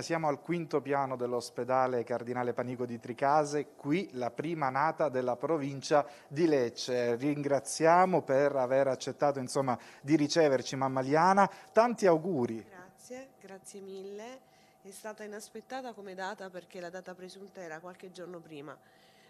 Siamo al quinto piano dell'ospedale Cardinale Panico di Tricase, qui la prima nata della provincia di Lecce. Ringraziamo per aver accettato insomma, di riceverci mammaliana. Tanti auguri. Grazie, grazie mille. È stata inaspettata come data perché la data presunta era qualche giorno prima,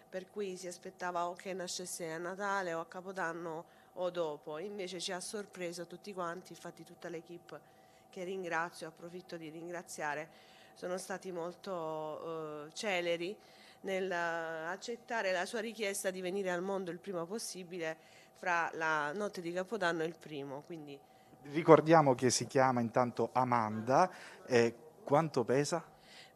per cui si aspettava o che nascesse a Natale o a Capodanno o dopo. Invece ci ha sorpreso tutti quanti, infatti tutta l'equipe che ringrazio, approfitto di ringraziare sono stati molto eh, celeri nell'accettare la sua richiesta di venire al mondo il prima possibile fra la notte di Capodanno e il primo. Quindi... Ricordiamo che si chiama intanto Amanda, eh, quanto pesa?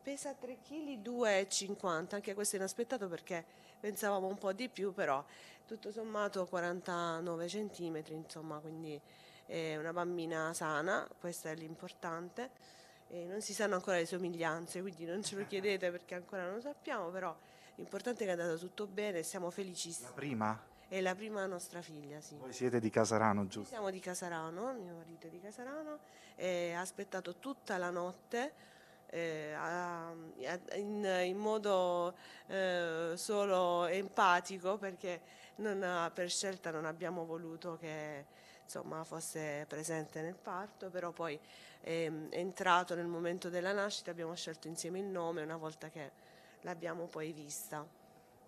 Pesa 3,2 kg anche questo è inaspettato perché pensavamo un po' di più, però tutto sommato 49 cm, insomma, quindi è una bambina sana, questo è l'importante eh, non si sanno ancora le somiglianze, quindi non ce lo eh, eh. chiedete perché ancora non lo sappiamo, però l'importante è che è andato tutto bene, siamo felicissimi. La prima? È la prima nostra figlia, sì. Voi siete di Casarano, giusto? siamo di Casarano, mio marito è di Casarano, ha aspettato tutta la notte eh, a, a, in, in, modo eh, solo empatico perché non, per scelta non abbiamo voluto che insomma, fosse presente nel parto, però poi ehm, è entrato nel momento della nascita, abbiamo scelto insieme il nome una volta che l'abbiamo poi vista.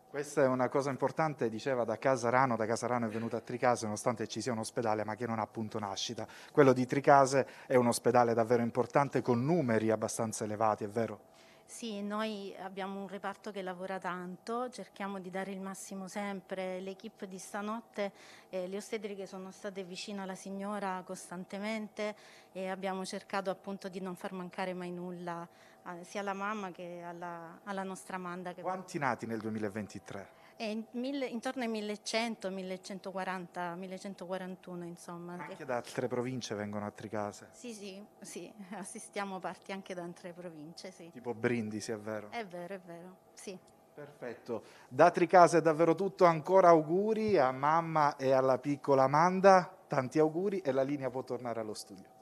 Questa è una cosa importante, diceva da Casarano, da Casarano è venuta a Tricase nonostante ci sia un ospedale ma che non ha appunto nascita. Quello di Tricase è un ospedale davvero importante con numeri abbastanza elevati, è vero? Sì, noi abbiamo un reparto che lavora tanto, cerchiamo di dare il massimo sempre. L'equipe di stanotte, eh, le ostetriche sono state vicino alla signora costantemente e abbiamo cercato appunto di non far mancare mai nulla, eh, sia alla mamma che alla, alla nostra Amanda. Che... Quanti nati nel 2023? In mille, intorno ai 1100, 1140, 1141 insomma. Anche da altre province vengono altri case? Sì, sì, sì, assistiamo parti anche da altre province, sì. Tipo Brindisi, è vero? È vero, è vero, sì. Perfetto. Da Tricase è davvero tutto, ancora auguri a mamma e alla piccola Amanda, tanti auguri e la linea può tornare allo studio.